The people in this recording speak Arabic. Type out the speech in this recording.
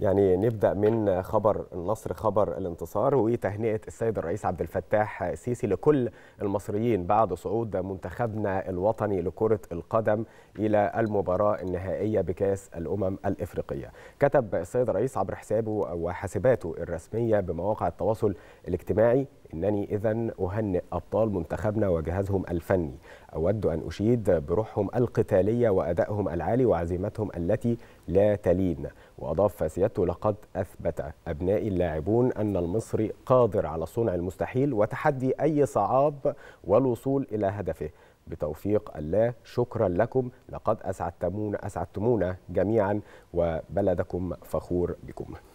يعني نبدا من خبر النصر خبر الانتصار وتهنئه السيد الرئيس عبد الفتاح السيسي لكل المصريين بعد صعود منتخبنا الوطني لكره القدم الى المباراه النهائيه بكاس الامم الافريقيه. كتب السيد الرئيس عبر حسابه وحاسباته الرسميه بمواقع التواصل الاجتماعي إنني إذا أهنئ أبطال منتخبنا وجهازهم الفني أود أن أشيد بروحهم القتالية وأدائهم العالي وعزيمتهم التي لا تلين وأضاف سيادته لقد أثبت أبنائي اللاعبون أن المصري قادر على صنع المستحيل وتحدي أي صعاب والوصول إلى هدفه بتوفيق الله شكرا لكم لقد أسعدتمونا أسعدتمونا جميعا وبلدكم فخور بكم